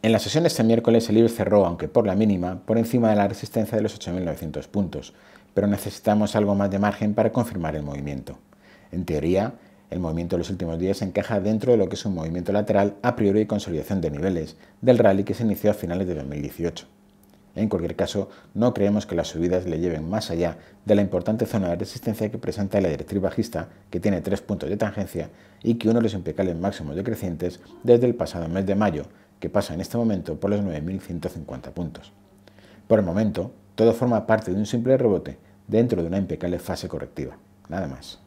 En la sesión de este miércoles el IBEX cerró, aunque por la mínima, por encima de la resistencia de los 8.900 puntos, pero necesitamos algo más de margen para confirmar el movimiento. En teoría, el movimiento de los últimos días encaja dentro de lo que es un movimiento lateral a priori y consolidación de niveles del rally que se inició a finales de 2018. En cualquier caso, no creemos que las subidas le lleven más allá de la importante zona de resistencia que presenta la directriz bajista, que tiene tres puntos de tangencia y que uno de los impecables máximos decrecientes desde el pasado mes de mayo, que pasa en este momento por los 9.150 puntos. Por el momento, todo forma parte de un simple rebote dentro de una impecable fase correctiva, nada más.